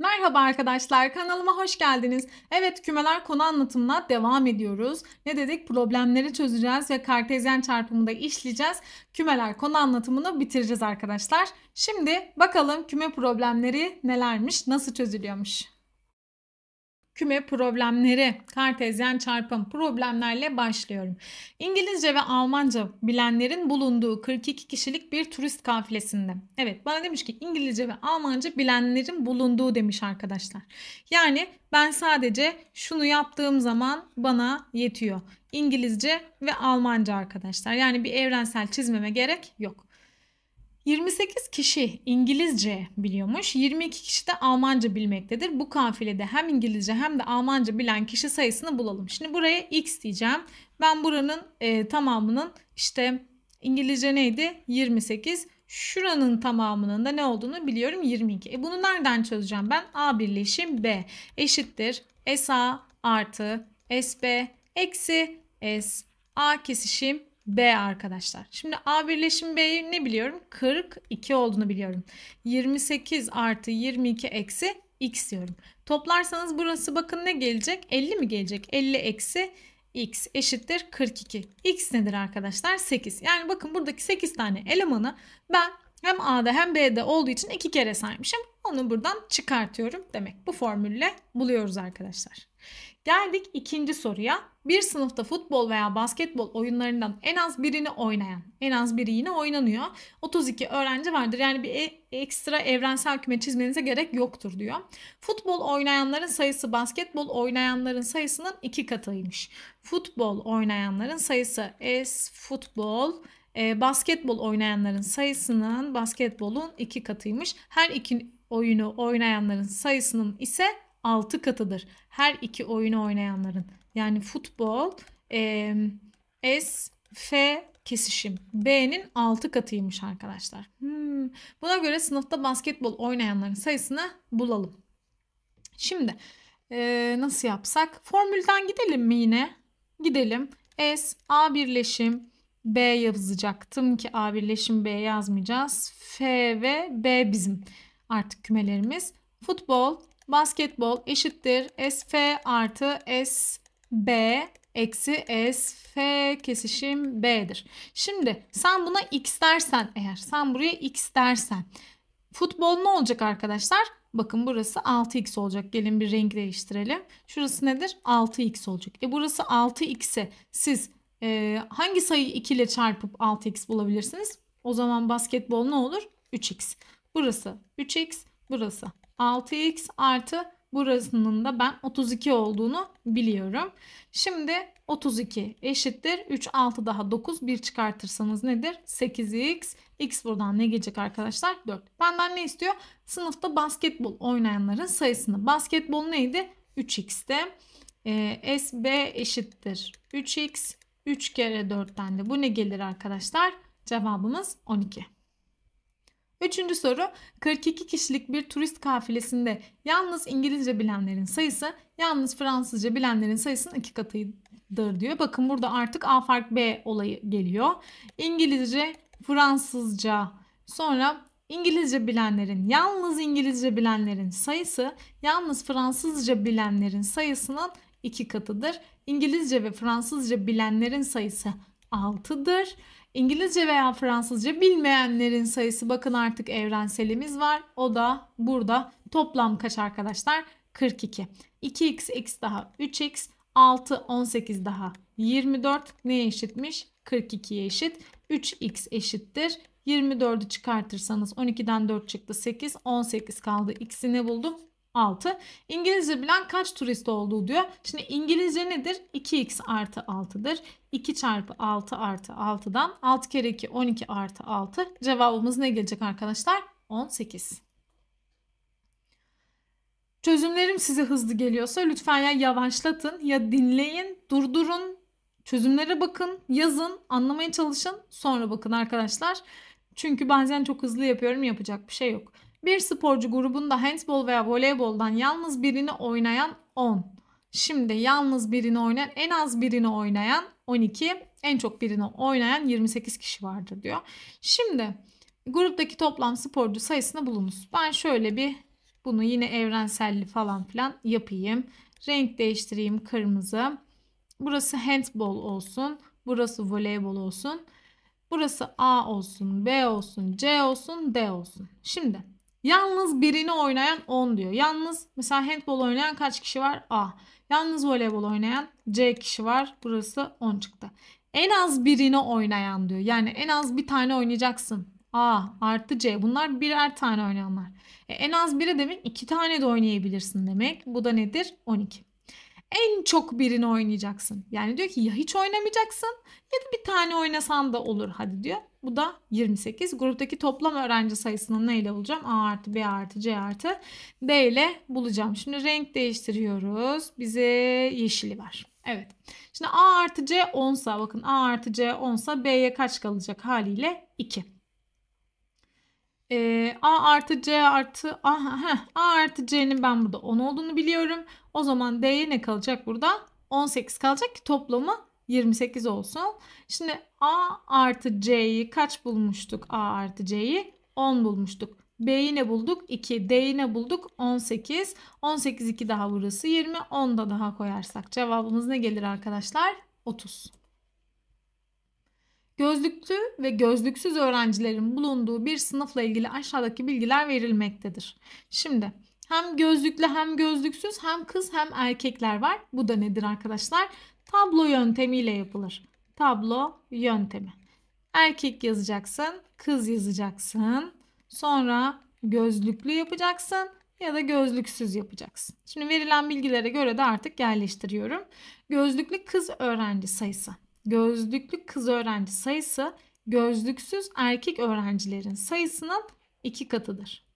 Merhaba arkadaşlar kanalıma hoş geldiniz. Evet kümeler konu anlatımına devam ediyoruz. Ne dedik problemleri çözeceğiz ve kartezyen çarpımında işleyeceğiz. Kümeler konu anlatımını bitireceğiz arkadaşlar. Şimdi bakalım küme problemleri nelermiş nasıl çözülüyormuş küme problemleri, kartezyen çarpım problemlerle başlıyorum. İngilizce ve Almanca bilenlerin bulunduğu 42 kişilik bir turist kafilesinde. Evet bana demiş ki İngilizce ve Almanca bilenlerin bulunduğu demiş arkadaşlar. Yani ben sadece şunu yaptığım zaman bana yetiyor. İngilizce ve Almanca arkadaşlar. Yani bir evrensel çizmeme gerek yok. 28 kişi İngilizce biliyormuş, 22 kişi de Almanca bilmektedir. Bu kafilede hem İngilizce hem de Almanca bilen kişi sayısını bulalım. Şimdi buraya x diyeceğim. Ben buranın e, tamamının işte İngilizce neydi? 28. Şuranın tamamının da ne olduğunu biliyorum 22. E bunu nereden çözeceğim ben? A birleşim B eşittir SA artı SB eksi SA kesişim B arkadaşlar. Şimdi A birleşim B'yi ne biliyorum? 42 olduğunu biliyorum. 28 artı 22 eksi x diyorum. Toplarsanız burası bakın ne gelecek? 50 mi gelecek? 50 eksi x eşittir 42. x nedir arkadaşlar? 8. Yani bakın buradaki 8 tane elemanı ben hem A'da hem B'de olduğu için iki kere saymışım. Onu buradan çıkartıyorum demek. Bu formülle buluyoruz arkadaşlar. Geldik ikinci soruya. Bir sınıfta futbol veya basketbol oyunlarından en az birini oynayan, en az biri yine oynanıyor. 32 öğrenci vardır. Yani bir e, ekstra evrensel küme çizmenize gerek yoktur diyor. Futbol oynayanların sayısı basketbol oynayanların sayısının iki katıymış. Futbol oynayanların sayısı es futbol e, basketbol oynayanların sayısının basketbolun iki katıymış. Her iki oyunu oynayanların sayısının ise 6 katıdır. Her iki oyunu oynayanların. Yani futbol e, S, F kesişim. B'nin 6 katıymış arkadaşlar. Hmm. Buna göre sınıfta basketbol oynayanların sayısını bulalım. Şimdi e, nasıl yapsak? Formülden gidelim mi yine? Gidelim. S, A birleşim, B yazacaktım ki A birleşim B yazmayacağız. F ve B bizim artık kümelerimiz. Futbol Basketbol eşittir SF artı SB eksi SF kesişim B'dir. Şimdi sen buna X dersen eğer sen buraya X dersen futbol ne olacak arkadaşlar? Bakın burası 6x olacak. Gelin bir renk değiştirelim. Şurası nedir? 6x olacak. E burası 6x'e siz e, hangi sayıyı 2 ile çarpıp 6x bulabilirsiniz? O zaman basketbol ne olur? 3x. Burası 3x, burası 6x artı burasının da ben 32 olduğunu biliyorum. Şimdi 32 eşittir. 3, 6 daha 9. 1 çıkartırsanız nedir? 8x. X buradan ne gelecek arkadaşlar? 4. Benden ne istiyor? Sınıfta basketbol oynayanların sayısını. Basketbol neydi? 3x'te. E, SB eşittir 3x. 3 kere 4'ten de bu ne gelir arkadaşlar? Cevabımız 12. Üçüncü soru 42 kişilik bir turist kafilesinde yalnız İngilizce bilenlerin sayısı yalnız Fransızca bilenlerin sayısının iki katıdır diyor. Bakın burada artık A fark B olayı geliyor. İngilizce, Fransızca sonra İngilizce bilenlerin, yalnız İngilizce bilenlerin sayısı yalnız Fransızca bilenlerin sayısının iki katıdır. İngilizce ve Fransızca bilenlerin sayısı 6'dır. İngilizce veya Fransızca bilmeyenlerin sayısı bakın artık evrenselimiz var. O da burada toplam kaç arkadaşlar? 42. 2x x daha 3x 6 18 daha 24 neye eşitmiş? 42'ye eşit. 3x eşittir. 24'ü çıkartırsanız 12'den 4 çıktı 8 18 kaldı. X'i ne buldum? 6. İngilizce bilen kaç turist olduğu diyor. Şimdi İngilizce nedir? 2x artı 6'dır. 2 çarpı 6 artı 6'dan 6 kere 2 12 artı 6. Cevabımız ne gelecek arkadaşlar? 18. Çözümlerim size hızlı geliyorsa lütfen ya yavaşlatın ya dinleyin, durdurun, çözümlere bakın, yazın, anlamaya çalışın, sonra bakın arkadaşlar. Çünkü bazen çok hızlı yapıyorum, yapacak bir şey yok. Bir sporcu grubunda handbol veya voleyboldan yalnız birini oynayan 10. Şimdi yalnız birini oynayan en az birini oynayan 12. En çok birini oynayan 28 kişi vardır diyor. Şimdi gruptaki toplam sporcu sayısını bulunuz. Ben şöyle bir bunu yine evrenselli falan filan yapayım. Renk değiştireyim kırmızı. Burası handball olsun. Burası voleybol olsun. Burası A olsun, B olsun, C olsun, D olsun. Şimdi Yalnız birini oynayan 10 diyor. Yalnız mesela handball oynayan kaç kişi var? A. Yalnız voleybol oynayan C kişi var. Burası 10 çıktı. En az birini oynayan diyor. Yani en az bir tane oynayacaksın. A artı C. Bunlar birer tane oynayanlar. E, en az biri demek iki tane de oynayabilirsin demek. Bu da nedir? 12 en çok birini oynayacaksın. Yani diyor ki ya hiç oynamayacaksın ya da bir tane oynasan da olur hadi diyor. Bu da 28. Gruptaki toplam öğrenci sayısını ne ile bulacağım? A artı B artı C artı D ile bulacağım. Şimdi renk değiştiriyoruz. Bize yeşili var. Evet. Şimdi A artı C 10'sa bakın A artı C 10'sa B'ye kaç kalacak haliyle? 2 e, A artı C artı A, heh, A artı C'nin ben burada 10 olduğunu biliyorum. O zaman D'ye ne kalacak burada? 18 kalacak ki toplamı 28 olsun. Şimdi A artı C'yi kaç bulmuştuk? A artı C'yi 10 bulmuştuk. B'yi ne bulduk? 2. D'yi ne bulduk? 18. 18 2 daha burası 20. 10 da daha koyarsak cevabımız ne gelir arkadaşlar? 30. Gözlüklü ve gözlüksüz öğrencilerin bulunduğu bir sınıfla ilgili aşağıdaki bilgiler verilmektedir. Şimdi hem gözlüklü hem gözlüksüz hem kız hem erkekler var. Bu da nedir arkadaşlar? Tablo yöntemiyle yapılır. Tablo yöntemi. Erkek yazacaksın, kız yazacaksın. Sonra gözlüklü yapacaksın ya da gözlüksüz yapacaksın. Şimdi verilen bilgilere göre de artık yerleştiriyorum. Gözlüklü kız öğrenci sayısı gözlüklü kız öğrenci sayısı gözlüksüz erkek öğrencilerin sayısının iki katıdır.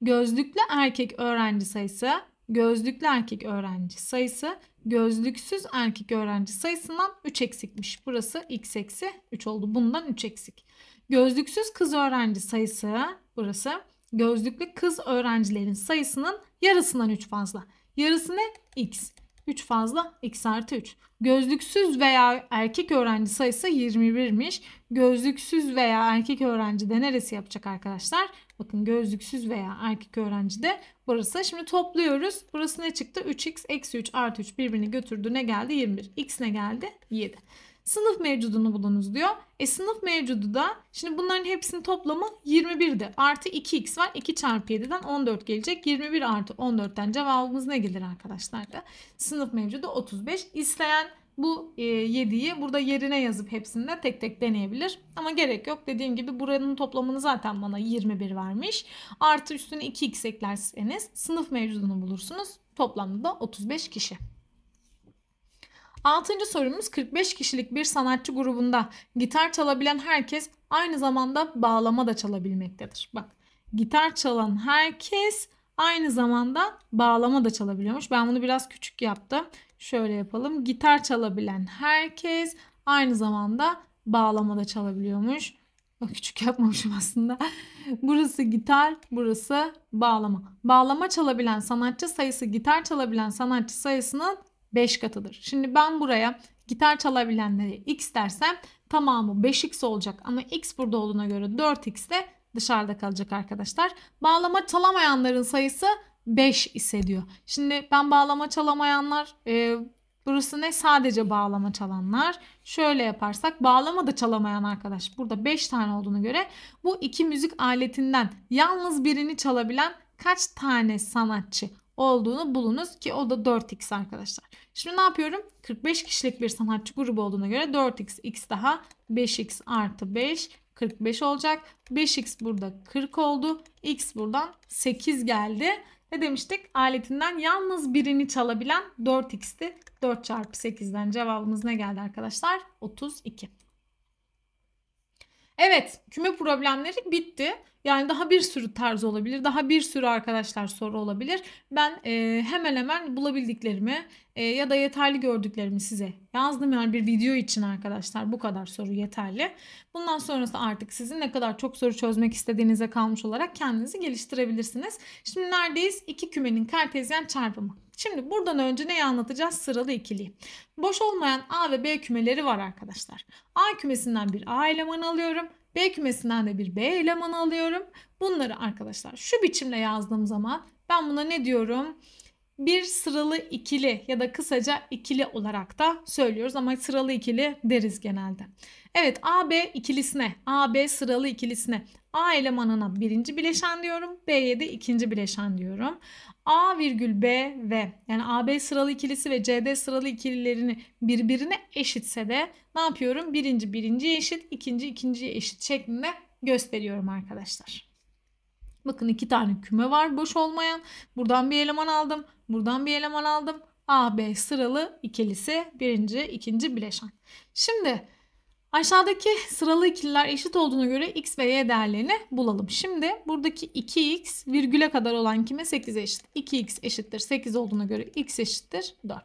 Gözlüklü erkek öğrenci sayısı gözlüklü erkek öğrenci sayısı gözlüksüz erkek öğrenci sayısından 3 eksikmiş. Burası x eksi 3 oldu. Bundan 3 eksik. Gözlüksüz kız öğrenci sayısı burası gözlüklü kız öğrencilerin sayısının yarısından 3 fazla. Yarısı ne? x. 3 fazla x artı 3. Gözlüksüz veya erkek öğrenci sayısı 21'miş. Gözlüksüz veya erkek öğrenci de neresi yapacak arkadaşlar? Bakın gözlüksüz veya erkek öğrenci de burası. Şimdi topluyoruz. Burası ne çıktı? 3x eksi 3 artı 3 birbirini götürdü. Ne geldi? 21. x ne geldi? 7. Sınıf mevcudunu bulunuz diyor. E sınıf mevcudu da şimdi bunların hepsinin toplamı 21'di. Artı 2x var. 2 çarpı 7'den 14 gelecek. 21 artı 14'ten cevabımız ne gelir arkadaşlar da? Sınıf mevcudu 35. İsteyen bu 7'yi e, burada yerine yazıp hepsini de tek tek deneyebilir. Ama gerek yok. Dediğim gibi buranın toplamını zaten bana 21 vermiş. Artı üstüne 2x eklerseniz sınıf mevcudunu bulursunuz. Toplamda da 35 kişi. Altıncı sorumuz 45 kişilik bir sanatçı grubunda gitar çalabilen herkes aynı zamanda bağlama da çalabilmektedir. Bak gitar çalan herkes aynı zamanda bağlama da çalabiliyormuş. Ben bunu biraz küçük yaptım. Şöyle yapalım. Gitar çalabilen herkes aynı zamanda bağlama da çalabiliyormuş. Bak küçük yapmamışım aslında. burası gitar, burası bağlama. Bağlama çalabilen sanatçı sayısı gitar çalabilen sanatçı sayısının 5 katıdır. Şimdi ben buraya gitar çalabilenlere x dersem tamamı 5x olacak ama x burada olduğuna göre 4x de dışarıda kalacak arkadaşlar. Bağlama çalamayanların sayısı 5 ise diyor. Şimdi ben bağlama çalamayanlar e, burası ne? Sadece bağlama çalanlar. Şöyle yaparsak bağlama da çalamayan arkadaş burada 5 tane olduğuna göre bu iki müzik aletinden yalnız birini çalabilen kaç tane sanatçı olduğunu bulunuz ki o da 4x arkadaşlar. Şimdi ne yapıyorum? 45 kişilik bir sanatçı grubu olduğuna göre 4x x daha 5x artı 5 45 olacak. 5x burada 40 oldu. x buradan 8 geldi. Ne demiştik? Aletinden yalnız birini çalabilen 4x'ti. 4 çarpı 8'den cevabımız ne geldi arkadaşlar? 32. Evet küme problemleri bitti. Yani daha bir sürü tarz olabilir. Daha bir sürü arkadaşlar soru olabilir. Ben e, hemen hemen bulabildiklerimi e, ya da yeterli gördüklerimi size yazdım. Yani bir video için arkadaşlar bu kadar soru yeterli. Bundan sonrası artık sizin ne kadar çok soru çözmek istediğinize kalmış olarak kendinizi geliştirebilirsiniz. Şimdi neredeyiz? İki kümenin kartezyen çarpımı. Şimdi buradan önce neyi anlatacağız? Sıralı ikili. Boş olmayan A ve B kümeleri var arkadaşlar. A kümesinden bir A elemanı alıyorum. B kümesinden de bir B elemanı alıyorum. Bunları arkadaşlar şu biçimle yazdığım zaman ben buna ne diyorum? Bir sıralı ikili ya da kısaca ikili olarak da söylüyoruz ama sıralı ikili deriz genelde. Evet AB ikilisine, AB sıralı ikilisine A elemanına birinci bileşen diyorum. B'ye de ikinci bileşen diyorum. A virgül B ve yani AB sıralı ikilisi ve CD sıralı ikililerini birbirine eşitse de ne yapıyorum? Birinci birinci eşit, ikinci ikinci eşit şeklinde gösteriyorum arkadaşlar. Bakın iki tane küme var boş olmayan. Buradan bir eleman aldım. Buradan bir eleman aldım. A, B sıralı ikilisi birinci, ikinci bileşen. Şimdi Aşağıdaki sıralı ikililer eşit olduğuna göre x ve y değerlerini bulalım. Şimdi buradaki 2x virgüle kadar olan kime 8 eşit. 2x eşittir 8 olduğuna göre x eşittir 4.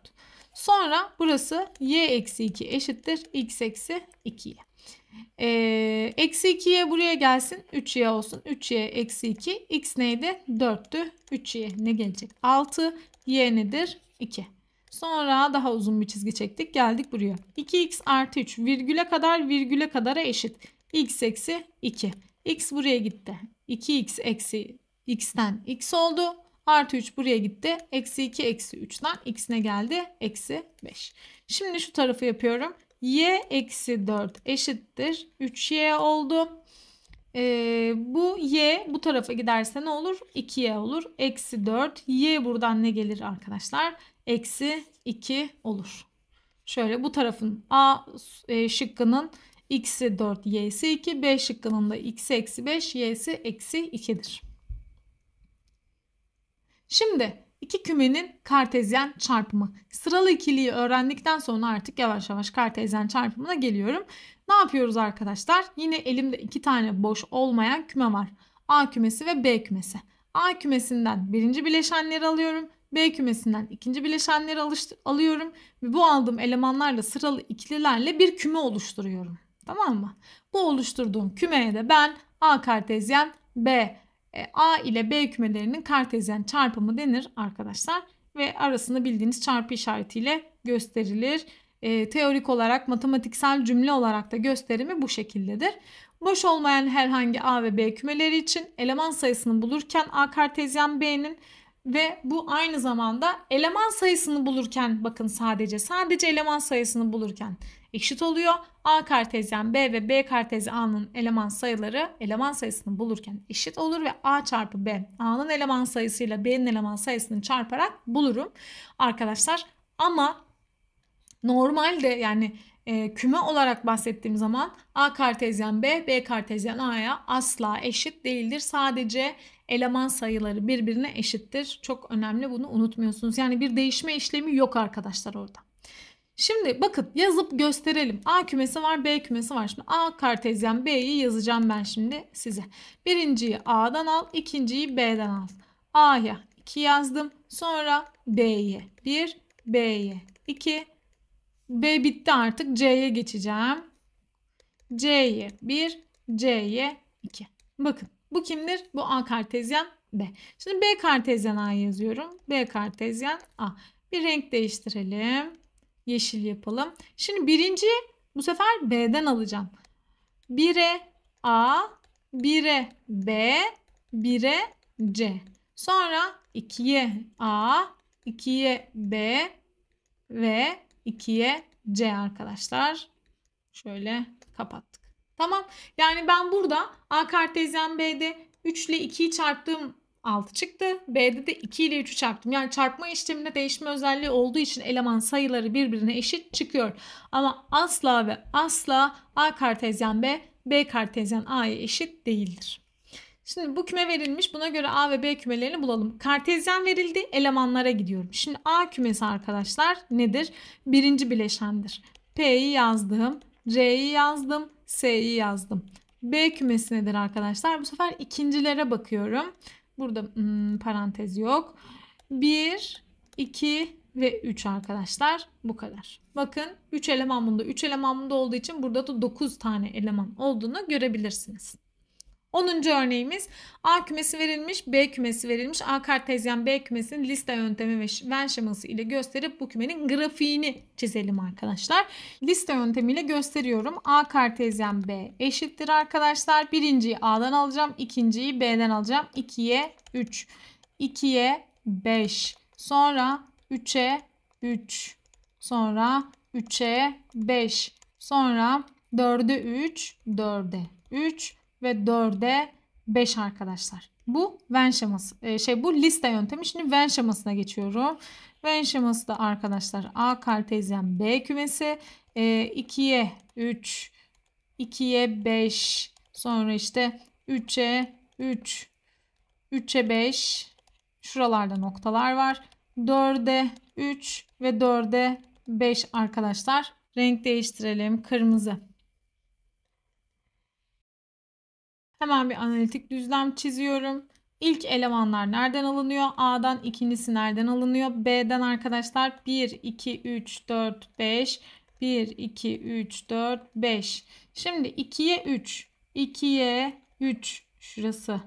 Sonra burası y eksi 2 eşittir x eksi 2'ye. Ee, eksi 2'ye buraya gelsin 3y olsun. 3y eksi 2 x neydi? 4'tü. 3y ne gelecek? 6 y nedir? 2. Sonra daha uzun bir çizgi çektik. Geldik buraya. 2x artı 3 virgüle kadar virgüle kadara eşit. x eksi 2. x buraya gitti. 2x eksi x'ten x oldu. Artı 3 buraya gitti. Eksi 2 eksi 3'ten x'ine geldi. Eksi 5. Şimdi şu tarafı yapıyorum. y eksi 4 eşittir. 3y oldu. Ee, bu y bu tarafa giderse ne olur? 2y olur. Eksi 4. y buradan ne gelir arkadaşlar? eksi 2 olur. Şöyle bu tarafın A e, şıkkının x'i 4, y'si 2. B şıkkının da x'i eksi 5, y'si eksi 2'dir. Şimdi iki kümenin kartezyen çarpımı. Sıralı ikiliyi öğrendikten sonra artık yavaş yavaş kartezyen çarpımına geliyorum. Ne yapıyoruz arkadaşlar? Yine elimde iki tane boş olmayan küme var. A kümesi ve B kümesi. A kümesinden birinci bileşenleri alıyorum. B kümesinden ikinci bileşenleri alıyorum ve bu aldığım elemanlarla sıralı ikililerle bir küme oluşturuyorum. Tamam mı? Bu oluşturduğum kümeye de ben A kartezyen B e, A ile B kümelerinin kartezyen çarpımı denir arkadaşlar ve arasını bildiğiniz çarpı işaretiyle gösterilir. E, teorik olarak matematiksel cümle olarak da gösterimi bu şekildedir. Boş olmayan herhangi A ve B kümeleri için eleman sayısını bulurken A kartezyen B'nin ve bu aynı zamanda eleman sayısını bulurken bakın sadece sadece eleman sayısını bulurken eşit oluyor. A kartezyen B ve B kartezyen A'nın eleman sayıları eleman sayısını bulurken eşit olur ve A çarpı B A'nın eleman sayısıyla B'nin eleman sayısını çarparak bulurum arkadaşlar. Ama normalde yani e, küme olarak bahsettiğim zaman A kartezyen B, B kartezyen A'ya asla eşit değildir. Sadece eleman sayıları birbirine eşittir. Çok önemli bunu unutmuyorsunuz. Yani bir değişme işlemi yok arkadaşlar orada. Şimdi bakın yazıp gösterelim. A kümesi var, B kümesi var. Şimdi A kartezyen, B'yi yazacağım ben şimdi size. Birinciyi A'dan al, ikinciyi B'den al. A'ya 2 yazdım. Sonra B'ye 1, B'ye 2. B bitti artık. C'ye geçeceğim. C'ye 1, C'ye 2. Bakın bu kimdir? Bu A kartezyen B. Şimdi B kartezyen A yazıyorum. B kartezyen A. Bir renk değiştirelim. Yeşil yapalım. Şimdi birinci bu sefer B'den alacağım. 1'e A, 1'e B, 1'e C. Sonra 2'ye A, 2'ye B ve 2'ye C arkadaşlar. Şöyle kapat. Tamam. Yani ben burada A kartezyen B'de 3 ile 2'yi çarptığım 6 çıktı. B'de de 2 ile 3'ü çarptım. Yani çarpma işleminde değişme özelliği olduğu için eleman sayıları birbirine eşit çıkıyor. Ama asla ve asla A kartezyen B, B kartezyen A'ya eşit değildir. Şimdi bu küme verilmiş. Buna göre A ve B kümelerini bulalım. Kartezyen verildi. Elemanlara gidiyorum. Şimdi A kümesi arkadaşlar nedir? Birinci bileşendir. P'yi yazdım. R'yi yazdım. S'yi yazdım. B kümesi nedir arkadaşlar? Bu sefer ikincilere bakıyorum. Burada hmm, parantez yok. 1, 2 ve 3 arkadaşlar. Bu kadar. Bakın 3 eleman bunda. 3 eleman bunda olduğu için burada da 9 tane eleman olduğunu görebilirsiniz. 10. örneğimiz A kümesi verilmiş, B kümesi verilmiş. A kartezyen B kümesinin liste yöntemi ve Venn şeması ile gösterip bu kümenin grafiğini çizelim arkadaşlar. Liste yöntemiyle gösteriyorum. A kartezyen B eşittir arkadaşlar. Birinciyi A'dan alacağım, ikinciyi B'den alacağım. 2'ye 3, 2'ye 5, sonra 3'e 3, sonra 3'e 5, sonra 4'e 3, 4'e 3, ve 4'e 5 arkadaşlar. Bu Venn şeması. E, şey bu liste yöntemi. Şimdi Venn şemasına geçiyorum. Venn şeması da arkadaşlar A kartezyen B kümesi. E, 2'ye 3, 2'ye 5, sonra işte 3'e 3, 3'e 5. Şuralarda noktalar var. 4'e 3 ve 4'e 5 arkadaşlar. Renk değiştirelim. Kırmızı. Hemen bir analitik düzlem çiziyorum. İlk elemanlar nereden alınıyor? A'dan ikincisi nereden alınıyor? B'den arkadaşlar 1, 2, 3, 4, 5. 1, 2, 3, 4, 5. Şimdi 2'ye 3. 2'ye 3 şurası.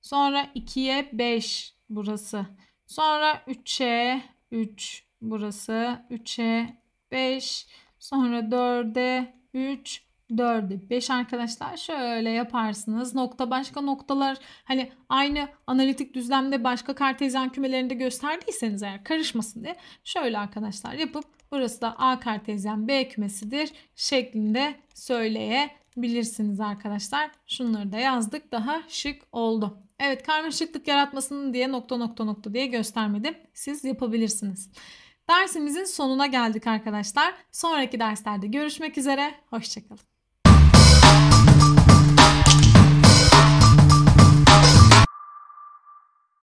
Sonra 2'ye 5 burası. Sonra 3'e 3 burası. 3'e 5. Sonra 4'e 3. 4'ü 5 arkadaşlar şöyle yaparsınız. Nokta başka noktalar hani aynı analitik düzlemde başka kartezyen kümelerinde gösterdiyseniz eğer karışmasın diye şöyle arkadaşlar yapıp burası da A kartezyen B kümesidir şeklinde söyleyebilirsiniz arkadaşlar. Şunları da yazdık daha şık oldu. Evet karmaşıklık yaratmasının diye nokta nokta nokta diye göstermedim. Siz yapabilirsiniz. Dersimizin sonuna geldik arkadaşlar. Sonraki derslerde görüşmek üzere. Hoşçakalın.